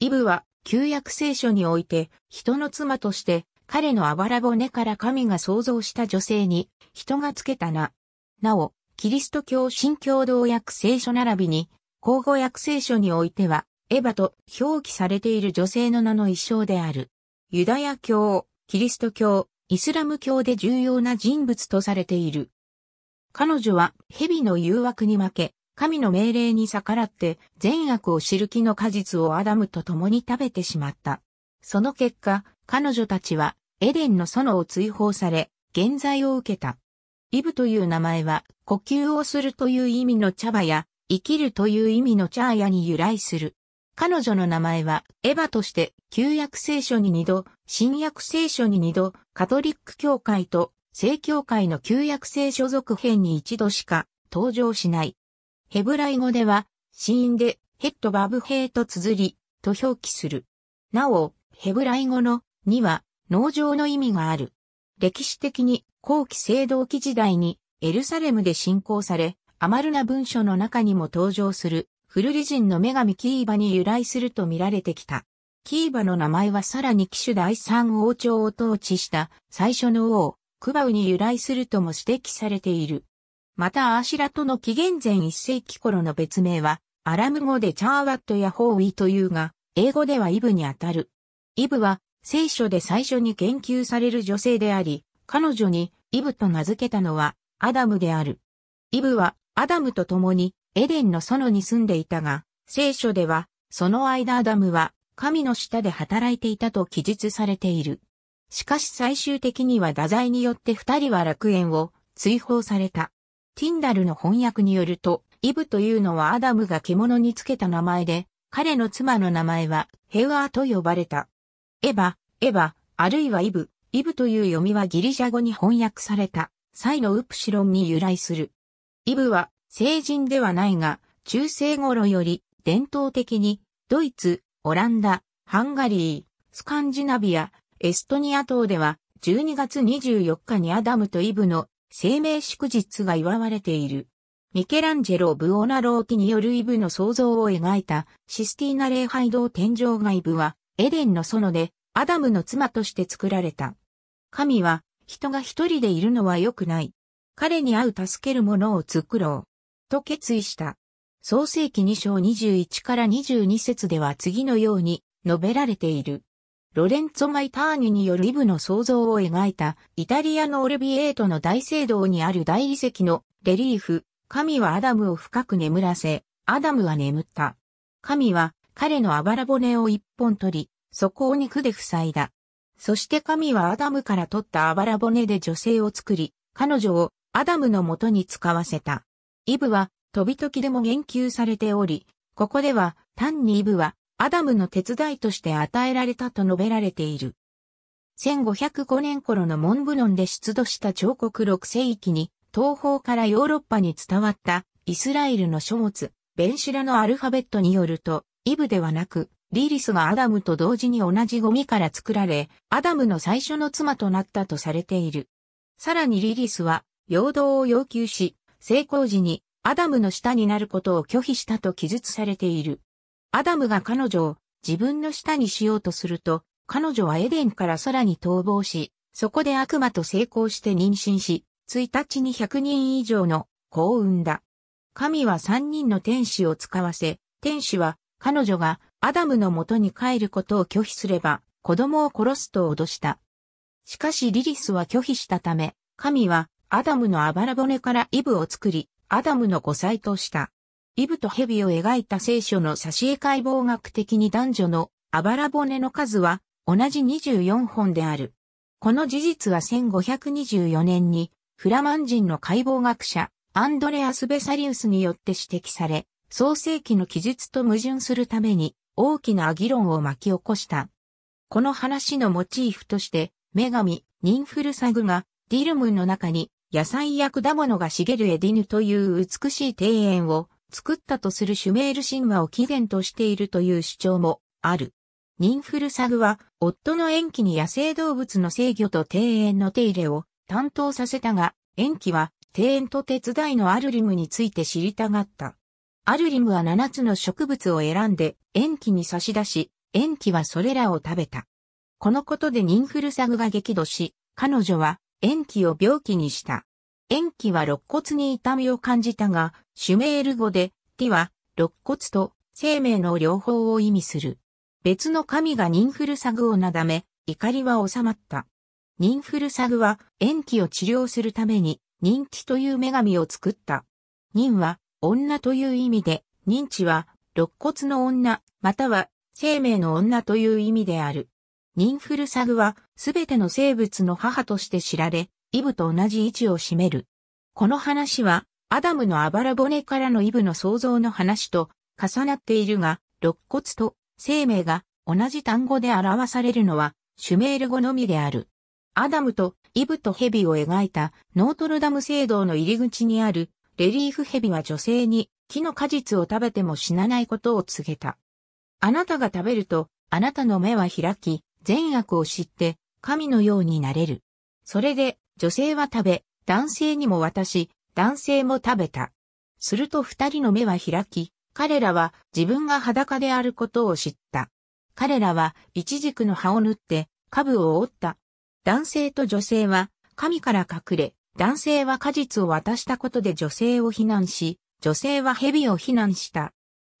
イブは旧約聖書において人の妻として彼のあばら骨から神が創造した女性に人がつけた名。なお、キリスト教新共同訳聖書並びに、交互訳聖書においては、エヴァと表記されている女性の名の一生である。ユダヤ教、キリスト教、イスラム教で重要な人物とされている。彼女は蛇の誘惑に負け、神の命令に逆らって善悪を知る木の果実をアダムと共に食べてしまった。その結果、彼女たちはエデンの園を追放され、現在を受けた。イブという名前は、呼吸をするという意味の茶葉や、生きるという意味の茶屋に由来する。彼女の名前は、エヴァとして、旧約聖書に2度、新約聖書に2度、カトリック教会と、正教会の旧約聖書続編に1度しか登場しない。ヘブライ語では、死因で、ヘッドバブヘイと綴り、と表記する。なお、ヘブライ語の、には、農場の意味がある。歴史的に、後期青銅器時代に、エルサレムで信仰され、アマルナ文書の中にも登場する、古リ人の女神キーバに由来すると見られてきた。キーバの名前はさらに騎手第三王朝を統治した最初の王、クバウに由来するとも指摘されている。またアーシラとの紀元前1世紀頃の別名は、アラム語でチャーワットやホーウィというが、英語ではイブにあたる。イブは、聖書で最初に研究される女性であり、彼女にイブと名付けたのは、アダムである。イブは、アダムと共に、エデンの園に住んでいたが、聖書では、その間アダムは、神の下で働いていたと記述されている。しかし最終的には打材によって二人は楽園を追放された。ティンダルの翻訳によると、イブというのはアダムが獣につけた名前で、彼の妻の名前はヘワーと呼ばれた。エヴァ、エヴァ、あるいはイブ、イブという読みはギリシャ語に翻訳された、サイのウプシロンに由来する。イブは、成人ではないが、中世頃より、伝統的に、ドイツ、オランダ、ハンガリー、スカンジナビア、エストニア等では、12月24日にアダムとイブの生命祝日が祝われている。ミケランジェロ・ブオナローキによるイブの創造を描いたシスティーナ礼拝堂天井外部はエデンの園でアダムの妻として作られた。神は人が一人でいるのは良くない。彼に会う助けるものを作ろう。と決意した。創世紀2章21から22節では次のように述べられている。ロレンツォ・マイターニによるイブの創造を描いた、イタリアのオルビエートの大聖堂にある大理石のレリーフ、神はアダムを深く眠らせ、アダムは眠った。神は彼のあばら骨を一本取り、そこを肉で塞いだ。そして神はアダムから取ったあばら骨で女性を作り、彼女をアダムのもとに使わせた。イブは、飛び時でも言及されており、ここでは単にイブはアダムの手伝いとして与えられたと述べられている。1505年頃のモンブロンで出土した彫刻6世紀に、東方からヨーロッパに伝わったイスラエルの書物、ベンシュラのアルファベットによると、イブではなく、リリスがアダムと同時に同じゴミから作られ、アダムの最初の妻となったとされている。さらにリリスは、陽動を要求し、成功時にアダムの下になることを拒否したと記述されている。アダムが彼女を自分の下にしようとすると、彼女はエデンから空に逃亡し、そこで悪魔と成功して妊娠し、1日に100人以上の子を産んだ。神は3人の天使を使わせ、天使は彼女がアダムの元に帰ることを拒否すれば子供を殺すと脅した。しかしリリスは拒否したため、神はアダムのあばら骨からイブを作り、アダムの5歳とした。イブと蛇を描いた聖書の挿絵解剖学的に男女のあばら骨の数は同じ24本である。この事実は1524年にフラマン人の解剖学者アンドレアス・ベサリウスによって指摘され、創世記の記述と矛盾するために大きな議論を巻き起こした。この話のモチーフとして、女神、ニンフルサグがディルムの中に野菜や果物が茂るエディヌという美しい庭園を作ったとするシュメール神話を起源としているという主張もある。ニンフルサグは、夫の延期に野生動物の制御と庭園の手入れを担当させたが、延期は庭園と手伝いのアルリムについて知りたがった。アルリムは7つの植物を選んで延期に差し出し、延期はそれらを食べた。このことでニンフルサグが激怒し、彼女は延期を病気にした。延期は肋骨に痛みを感じたが、シュメール語で、ティは、肋骨と生命の両方を意味する。別の神がニンフルサグをなだめ、怒りは収まった。ニンフルサグは、延期を治療するために、認知という女神を作った。ンは、女という意味で、認知は、肋骨の女、または、生命の女という意味である。ニンフルサグは、すべての生物の母として知られ、イブと同じ位置を占める。この話は、アダムのあばら骨からのイブの創造の話と重なっているが、肋骨と生命が同じ単語で表されるのは、シュメール語のみである。アダムとイブとヘビを描いたノートルダム聖堂の入り口にあるレリーフヘビは女性に木の果実を食べても死なないことを告げた。あなたが食べると、あなたの目は開き、善悪を知って、神のようになれる。それで、女性は食べ、男性にも渡し、男性も食べた。すると二人の目は開き、彼らは自分が裸であることを知った。彼らは一軸の葉を縫って、株を折った。男性と女性は神から隠れ、男性は果実を渡したことで女性を非難し、女性は蛇を非難した。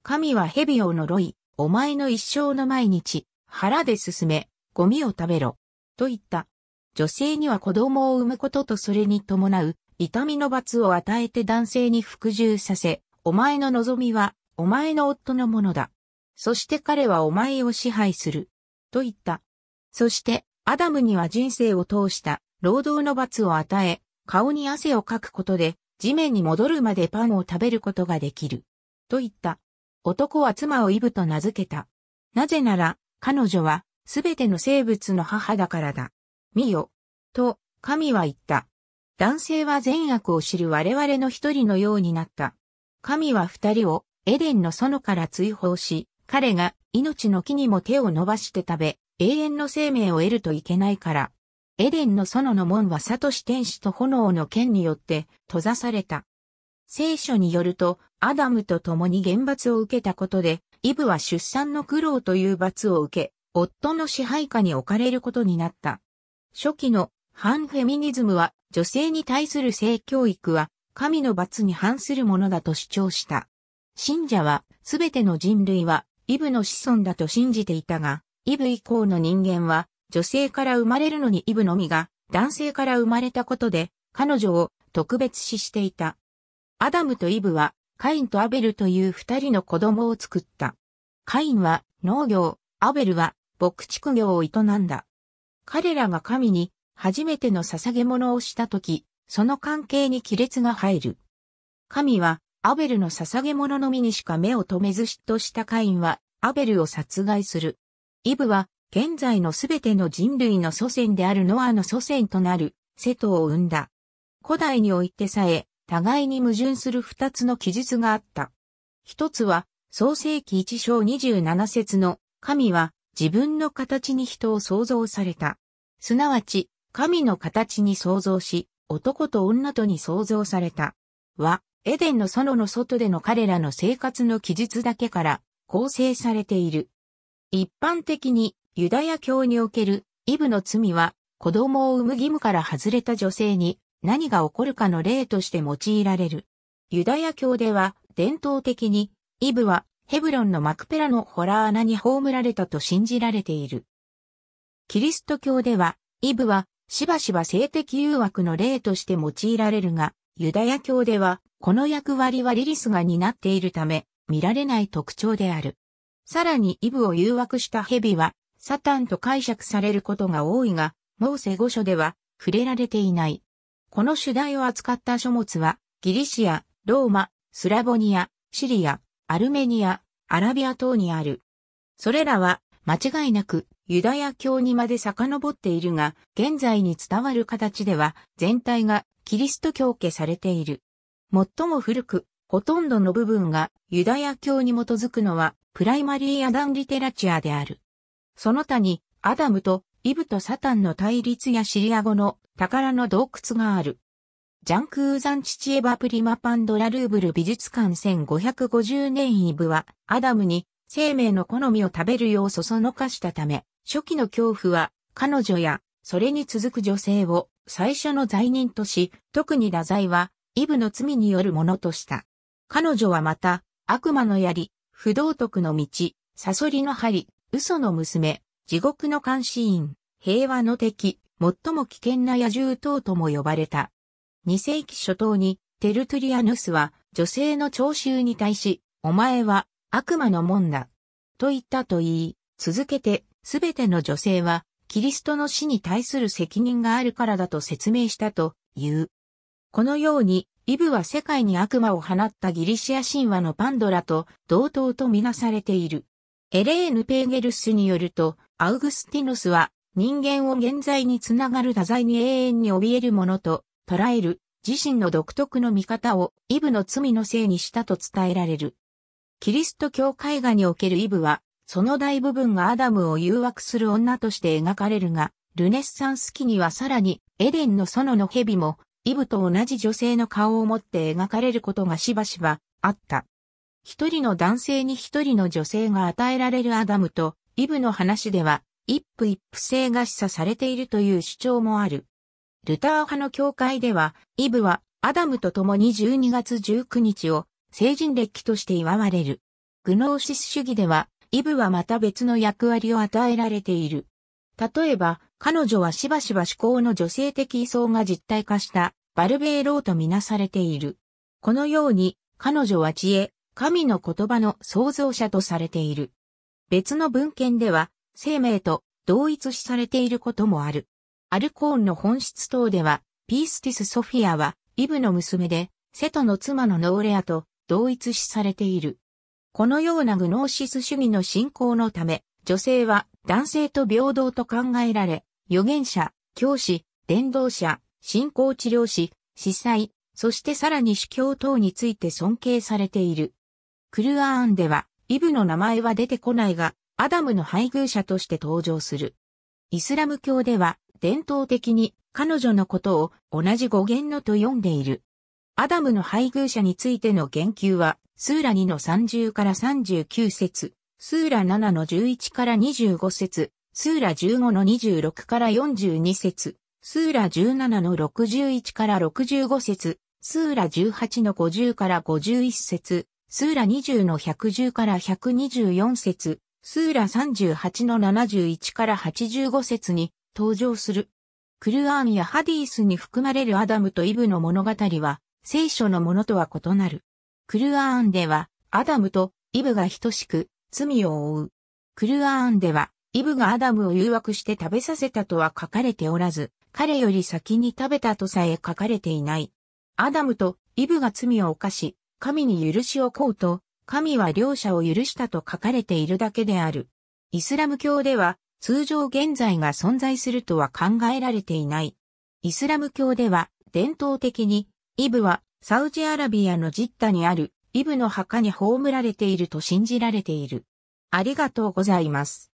神は蛇を呪い、お前の一生の毎日、腹で進め、ゴミを食べろ。と言った。女性には子供を産むこととそれに伴う痛みの罰を与えて男性に服従させ、お前の望みはお前の夫のものだ。そして彼はお前を支配する。と言った。そして、アダムには人生を通した労働の罰を与え、顔に汗をかくことで、地面に戻るまでパンを食べることができる。と言った。男は妻をイブと名付けた。なぜなら、彼女は、すべての生物の母だからだ。見よ。と、神は言った。男性は善悪を知る我々の一人のようになった。神は二人をエデンの園から追放し、彼が命の木にも手を伸ばして食べ、永遠の生命を得るといけないから。エデンの園の門はサトシ天使と炎の剣によって閉ざされた。聖書によると、アダムと共に厳罰を受けたことで、イブは出産の苦労という罰を受け、夫の支配下に置かれることになった。初期の反フェミニズムは女性に対する性教育は神の罰に反するものだと主張した。信者はすべての人類はイブの子孫だと信じていたが、イブ以降の人間は女性から生まれるのにイブのみが男性から生まれたことで彼女を特別視していた。アダムとイブはカインとアベルという二人の子供を作った。カインは農業、アベルは牧畜業を営んだ。彼らが神に初めての捧げ物をしたとき、その関係に亀裂が入る。神は、アベルの捧げ物のみにしか目を留めず嫉妬したカインは、アベルを殺害する。イブは、現在のすべての人類の祖先であるノアの祖先となる、セトを生んだ。古代においてさえ、互いに矛盾する二つの記述があった。一つは、創世紀一章二十七節の、神は、自分の形に人を創造された。すなわち、神の形に創造し、男と女とに創造された。は、エデンの園の外での彼らの生活の記述だけから構成されている。一般的にユダヤ教におけるイブの罪は子供を産む義務から外れた女性に何が起こるかの例として用いられる。ユダヤ教では伝統的にイブはヘブロンのマクペラのホラー穴に葬られたと信じられている。キリスト教では、イブはしばしば性的誘惑の例として用いられるが、ユダヤ教では、この役割はリリスが担っているため、見られない特徴である。さらにイブを誘惑した蛇は、サタンと解釈されることが多いが、モーセ語書では触れられていない。この主題を扱った書物は、ギリシア、ローマ、スラボニア、シリア、アルメニア、アラビア等にある。それらは、間違いなく、ユダヤ教にまで遡っているが、現在に伝わる形では、全体がキリスト教化されている。最も古く、ほとんどの部分がユダヤ教に基づくのは、プライマリーアダンリテラチアである。その他に、アダムとイブとサタンの対立やシリア語の宝の洞窟がある。ジャンクーザンチチエバプリマパンドラルーブル美術館1550年イブは、アダムに生命の好みを食べるようそそのかしたため、初期の恐怖は、彼女や、それに続く女性を最初の罪人とし、特に太宰は、イブの罪によるものとした。彼女はまた、悪魔の槍、不道徳の道、サソリの針、嘘の娘、地獄の監視員、平和の敵、最も危険な野獣等とも呼ばれた。2世紀初頭に、テルトゥリアヌスは女性の聴衆に対し、お前は悪魔のもんだ。と言ったと言い、続けて、すべての女性は、キリストの死に対する責任があるからだと説明したと言う。このように、イブは世界に悪魔を放ったギリシア神話のパンドラと同等とみなされている。エレーヌ・ペーゲルスによると、アウグスティノスは人間を現在につながる多罪に永遠に怯えるものと捉える自身の独特の見方をイブの罪のせいにしたと伝えられる。キリスト教絵画におけるイブは、その大部分がアダムを誘惑する女として描かれるが、ルネッサンス期にはさらにエデンの園の蛇も、イブと同じ女性の顔を持って描かれることがしばしばあった。一人の男性に一人の女性が与えられるアダムとイブの話では、一夫一夫制が示唆されているという主張もある。ルター派の教会では、イブはアダムと共に12月19日を成人歴として祝われる。グノーシス主義では、イブはまた別の役割を与えられている。例えば、彼女はしばしば思考の女性的位相が実体化したバルベーローとみなされている。このように、彼女は知恵、神の言葉の創造者とされている。別の文献では、生命と同一視されていることもある。アルコーンの本質等では、ピースティス・ソフィアは、イブの娘で、セトの妻のノーレアと同一視されている。このようなグノーシス主義の信仰のため、女性は男性と平等と考えられ、預言者、教師、伝道者、信仰治療師、司祭、そしてさらに主教等について尊敬されている。クルアーンでは、イブの名前は出てこないが、アダムの配偶者として登場する。イスラム教では、伝統的に彼女のことを同じ語源のと呼んでいる。アダムの配偶者についての言及は、スーラ2の30から39節、スーラ7の11から25節、スーラ15の26から42節、スーラ17の61から65節、スーラ18の50から51節、スーラ20の110から124節、スーラ38の71から85節に登場する。クルアーンやハディースに含まれるアダムとイブの物語は、聖書のものとは異なる。クルアーンでは、アダムとイブが等しく、罪を負う。クルアーンでは、イブがアダムを誘惑して食べさせたとは書かれておらず、彼より先に食べたとさえ書かれていない。アダムとイブが罪を犯し、神に許しを請うと、神は両者を許したと書かれているだけである。イスラム教では、通常現在が存在するとは考えられていない。イスラム教では伝統的にイブはサウジアラビアのジッタにあるイブの墓に葬られていると信じられている。ありがとうございます。